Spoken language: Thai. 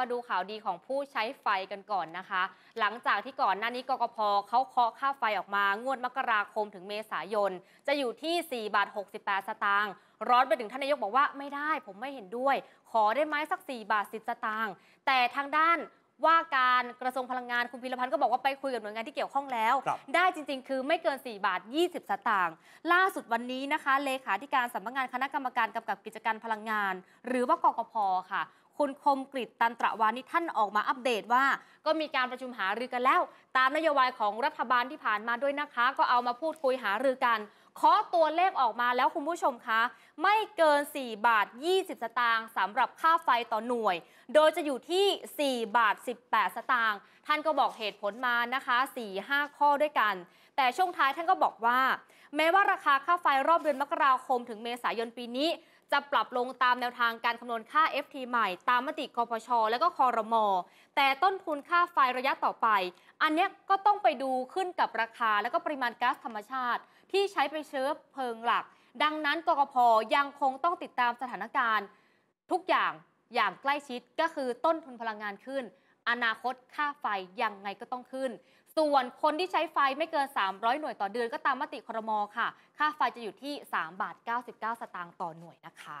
มาดูข่าวดีของผู้ใช้ไฟกันก่อนนะคะ หลังจากที่ก่อนหน้านี้กกพเขาเคาะค่าไฟออกมา งวดมกราคมถึงเมษายนจะอยู่ที่ 4 บาท 68 สตางค์ร้อนไปถึงท่านนายกบอกว่าไม่ได้ผมไม่เห็นด้วย ขอได้ไหมสัก 4 บาท 10 สตางค์แต่ทางด้านว่าการกระทรวงพลังงาน คุณพิรพันธ์ก็บอกว่าไปคุยกับหน่วยงานที่เกี่ยวข้องแล้วได้จริงๆ คือไม่เกิน 4 บาท 20 สตางค์ล่าสุดวันนี้นะคะ เลขาธิการสำนักงานคณะกรรมการกำกับกิจการพลังงาน หรือว่ากกพค่ะคุณคมกริตตันตระวานิท่านออกมาอัปเดตว่า ก็มีการประชุมหารือกันแล้ว ตามนโยบายของรัฐบาลที่ผ่านมาด้วยนะคะ ก็เอามาพูดคุยหารือกัน ขอตัวเลขออกมาแล้วคุณผู้ชมคะ ไม่เกิน 4 บาท 20 สตางค์สำหรับค่าไฟต่อหน่วย โดยจะอยู่ที่ 4 บาท 18 สตางค์ท่านก็บอกเหตุผลมานะคะ4-5 ข้อด้วยกัน แต่ช่วงท้ายท่านก็บอกว่า แม้ว่าราคาค่าไฟรอบเดือนมกราคมถึงเมษายนปีนี้จะปรับลงตามแนวทางการคำนวณค่า FT ใหม่ ตามมติคอพช และก็คอรมอแต่ต้นทุนค่าไฟระยะต่อไป อันนี้ก็ต้องไปดูขึ้นกับราคาและก็ปริมาณก๊าซธรรมชาติ ที่ใช้ไปเชื้อเพลิงหลัก ดังนั้นกกพยังคงต้องติดตามสถานการณ์ ทุกอย่างอย่างใกล้ชิดก็คือต้นทุนพลังงานขึ้นอนาคตค่าไฟยังไงก็ต้องขึ้น ส่วนคนที่ใช้ไฟไม่เกิน 300 หน่วยต่อเดือนก็ตามมติครมค่ะ ค่าไฟจะอยู่ที่ 3 บาท 99 สตางค์ต่อหน่วยนะคะ